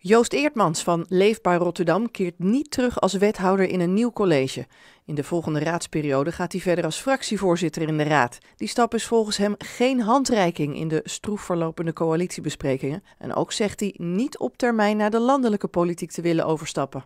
Joost Eertmans van Leefbaar Rotterdam keert niet terug als wethouder in een nieuw college. In de volgende raadsperiode gaat hij verder als fractievoorzitter in de raad. Die stap is volgens hem geen handreiking in de stroef verlopende coalitiebesprekingen. En ook zegt hij niet op termijn naar de landelijke politiek te willen overstappen.